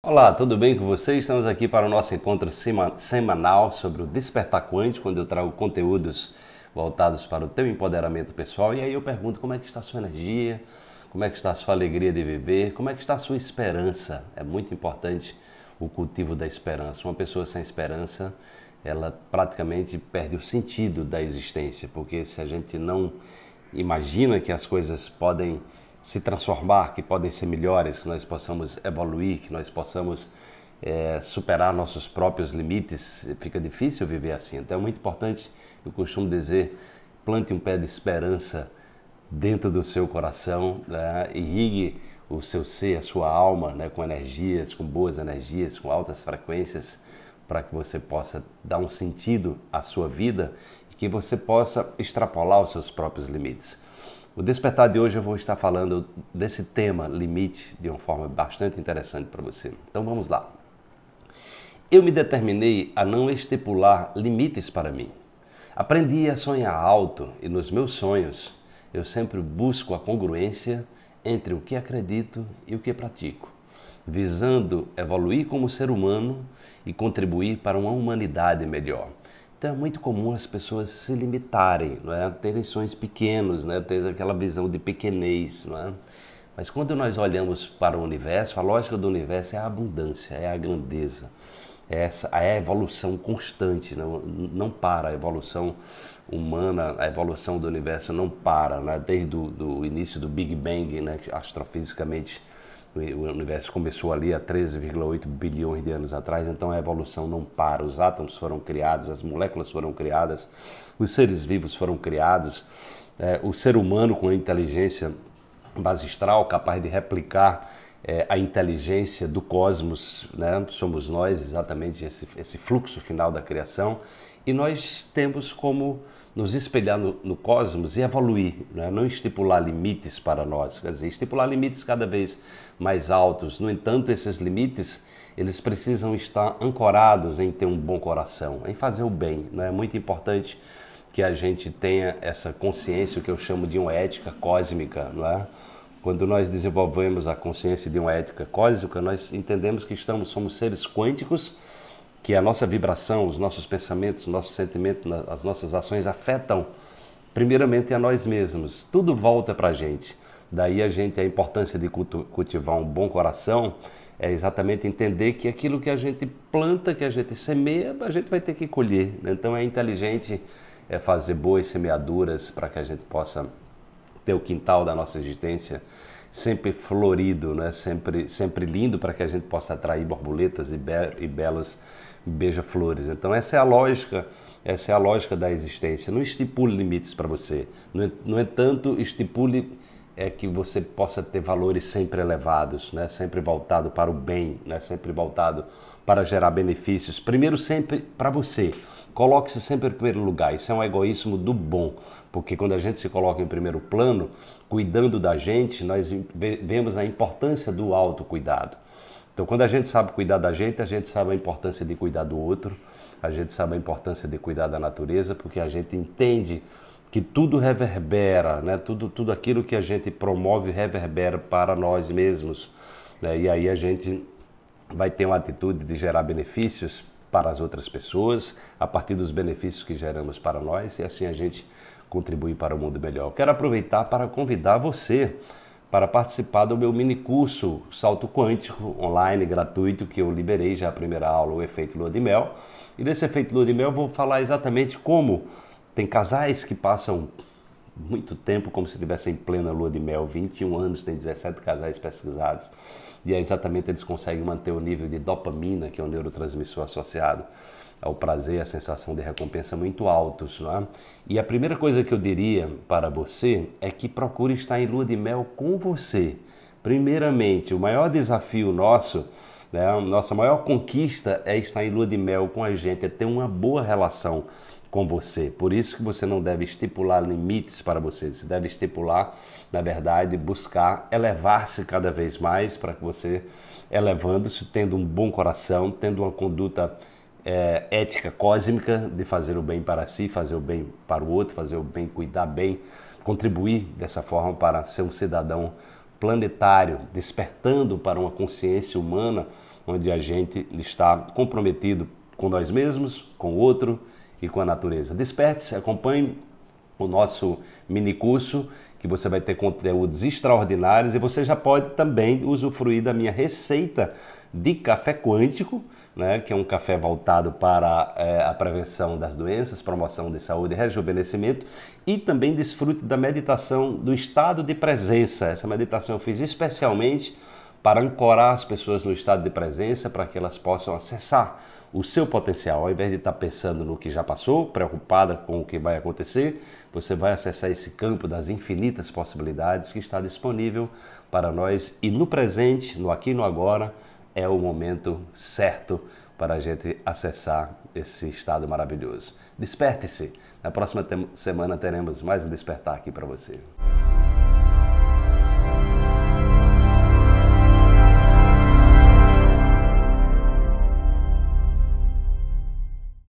Olá, tudo bem com vocês? Estamos aqui para o nosso encontro semanal sobre o despertar quântico, onde eu trago conteúdos voltados para o teu empoderamento pessoal. E aí eu pergunto como é que está a sua energia, como é que está a sua alegria de viver, como é que está a sua esperança. É muito importante o cultivo da esperança. Uma pessoa sem esperança, ela praticamente perde o sentido da existência, porque se a gente não imagina que as coisas podem se transformar, que podem ser melhores, que nós possamos evoluir, que nós possamos é, superar nossos próprios limites. Fica difícil viver assim. Então é muito importante, eu costumo dizer, plante um pé de esperança dentro do seu coração, né? irrigue o seu ser, a sua alma, né? com energias, com boas energias, com altas frequências, para que você possa dar um sentido à sua vida e que você possa extrapolar os seus próprios limites. O despertar de hoje eu vou estar falando desse tema limite de uma forma bastante interessante para você. Então vamos lá. Eu me determinei a não estipular limites para mim. Aprendi a sonhar alto e nos meus sonhos eu sempre busco a congruência entre o que acredito e o que pratico, visando evoluir como ser humano e contribuir para uma humanidade melhor. Então é muito comum as pessoas se limitarem, não é? terem sonhos pequenos, né? ter aquela visão de pequenez. Não é? Mas quando nós olhamos para o universo, a lógica do universo é a abundância, é a grandeza, é, essa, é a evolução constante, não, não para. A evolução humana, a evolução do universo não para, é? desde o início do Big Bang, né? astrofisicamente o universo começou ali há 13,8 bilhões de anos atrás, então a evolução não para. Os átomos foram criados, as moléculas foram criadas, os seres vivos foram criados, é, o ser humano com a inteligência basistral capaz de replicar é, a inteligência do cosmos, né? somos nós exatamente esse, esse fluxo final da criação, e nós temos como nos espelhar no, no cosmos e evoluir, né? não estipular limites para nós, quer dizer, estipular limites cada vez mais altos. No entanto, esses limites eles precisam estar ancorados em ter um bom coração, em fazer o bem. Né? É muito importante que a gente tenha essa consciência, o que eu chamo de uma ética cósmica. Não é? Quando nós desenvolvemos a consciência de uma ética cósmica, nós entendemos que estamos, somos seres quânticos que a nossa vibração, os nossos pensamentos, os nossos sentimentos, as nossas ações afetam primeiramente a nós mesmos. Tudo volta para a gente. Daí a gente a importância de cultivar um bom coração é exatamente entender que aquilo que a gente planta, que a gente semeia, a gente vai ter que colher. Né? Então é inteligente é fazer boas semeaduras para que a gente possa ter o quintal da nossa existência sempre florido, né? sempre, sempre lindo para que a gente possa atrair borboletas e, be e belas beija-flores. Então essa é a lógica, essa é a lógica da existência. Não estipule limites para você. No, no entanto, estipule é que você possa ter valores sempre elevados, né? sempre voltado para o bem, né? sempre voltado para gerar benefícios. Primeiro, sempre para você. Coloque-se sempre em primeiro lugar. Isso é um egoísmo do bom, porque quando a gente se coloca em primeiro plano, cuidando da gente, nós vemos a importância do autocuidado. Então, quando a gente sabe cuidar da gente, a gente sabe a importância de cuidar do outro, a gente sabe a importância de cuidar da natureza, porque a gente entende que tudo reverbera, né? tudo, tudo aquilo que a gente promove reverbera para nós mesmos. Né? E aí a gente vai ter uma atitude de gerar benefícios para as outras pessoas, a partir dos benefícios que geramos para nós, e assim a gente contribui para um mundo melhor. Quero aproveitar para convidar você para participar do meu mini curso Salto Quântico online gratuito que eu liberei já a primeira aula, o efeito lua de mel. E nesse efeito lua de mel eu vou falar exatamente como tem casais que passam muito tempo como se estivessem em plena lua de mel, 21 anos, tem 17 casais pesquisados. E é exatamente eles conseguem manter o nível de dopamina, que é o neurotransmissor associado ao prazer, a sensação de recompensa é muito altos. Não é? E a primeira coisa que eu diria para você é que procure estar em lua de mel com você. Primeiramente, o maior desafio nosso né? Nossa maior conquista é estar em lua de mel com a gente, é ter uma boa relação com você. Por isso que você não deve estipular limites para você, você deve estipular, na verdade, buscar elevar-se cada vez mais para que você, elevando-se, tendo um bom coração, tendo uma conduta é, ética cósmica de fazer o bem para si, fazer o bem para o outro, fazer o bem, cuidar bem, contribuir dessa forma para ser um cidadão planetário, despertando para uma consciência humana onde a gente está comprometido com nós mesmos, com o outro, e com a natureza. Desperte-se, acompanhe o nosso mini curso, que você vai ter conteúdos extraordinários e você já pode também usufruir da minha receita de café quântico, né, que é um café voltado para é, a prevenção das doenças, promoção de saúde e rejuvenescimento, e também desfrute da meditação do estado de presença. Essa meditação eu fiz especialmente para ancorar as pessoas no estado de presença, para que elas possam acessar o seu potencial. Ao invés de estar tá pensando no que já passou, preocupada com o que vai acontecer, você vai acessar esse campo das infinitas possibilidades que está disponível para nós e no presente, no aqui e no agora, é o momento certo para a gente acessar esse estado maravilhoso. Desperte-se! Na próxima semana teremos mais um despertar aqui para você.